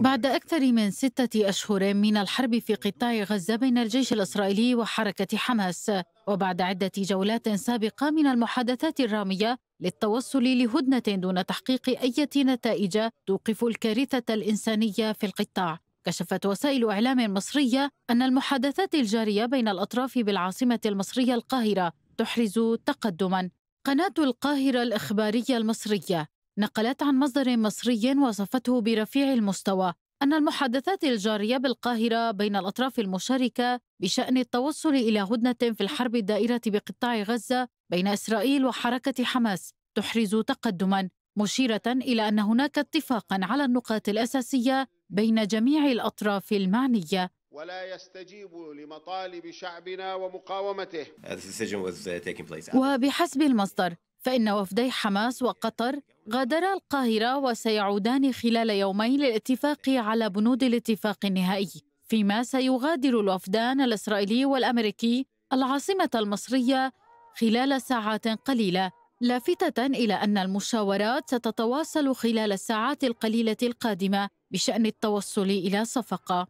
بعد أكثر من ستة أشهر من الحرب في قطاع غزة بين الجيش الإسرائيلي وحركة حماس وبعد عدة جولات سابقة من المحادثات الرامية للتوصل لهدنة دون تحقيق أي نتائج توقف الكارثة الإنسانية في القطاع كشفت وسائل إعلام مصرية أن المحادثات الجارية بين الأطراف بالعاصمة المصرية القاهرة تحرز تقدما قناة القاهرة الإخبارية المصرية نقلت عن مصدر مصري وصفته برفيع المستوى أن المحادثات الجارية بالقاهرة بين الأطراف المشاركة بشأن التوصل إلى هدنة في الحرب الدائرة بقطاع غزة بين إسرائيل وحركة حماس تحرز تقدما مشيرة إلى أن هناك اتفاقا على النقاط الأساسية بين جميع الأطراف المعنية ولا يستجيب لمطالب شعبنا ومقاومته uh, uh, وبحسب المصدر فإن وفدي حماس وقطر غادرا القاهرة وسيعودان خلال يومين للاتفاق على بنود الاتفاق النهائي فيما سيغادر الوفدان الإسرائيلي والأمريكي العاصمة المصرية خلال ساعات قليلة لافتة إلى أن المشاورات ستتواصل خلال الساعات القليلة القادمة بشأن التوصل إلى صفقة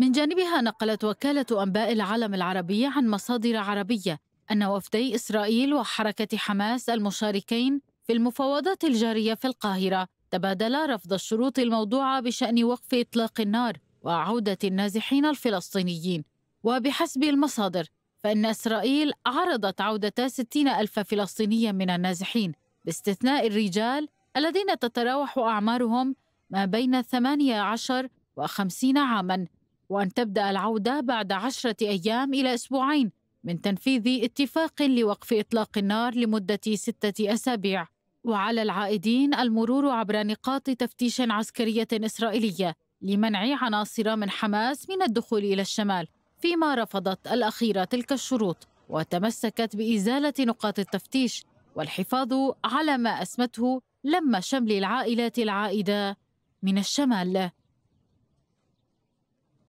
من جانبها نقلت وكالة أنباء العالم العربي عن مصادر عربية أن وفدي إسرائيل وحركة حماس المشاركين في المفاوضات الجارية في القاهرة تبادلا رفض الشروط الموضوعة بشأن وقف إطلاق النار وعودة النازحين الفلسطينيين وبحسب المصادر فإن إسرائيل عرضت عودة 60 ألف فلسطيني من النازحين باستثناء الرجال الذين تتراوح أعمارهم ما بين 18 و 50 عاما وأن تبدأ العودة بعد عشرة أيام إلى أسبوعين من تنفيذ اتفاق لوقف إطلاق النار لمدة ستة أسابيع وعلى العائدين المرور عبر نقاط تفتيش عسكرية إسرائيلية لمنع عناصر من حماس من الدخول إلى الشمال فيما رفضت الأخيرة تلك الشروط وتمسكت بإزالة نقاط التفتيش والحفاظ على ما أسمته لم شمل العائلات العائدة من الشمال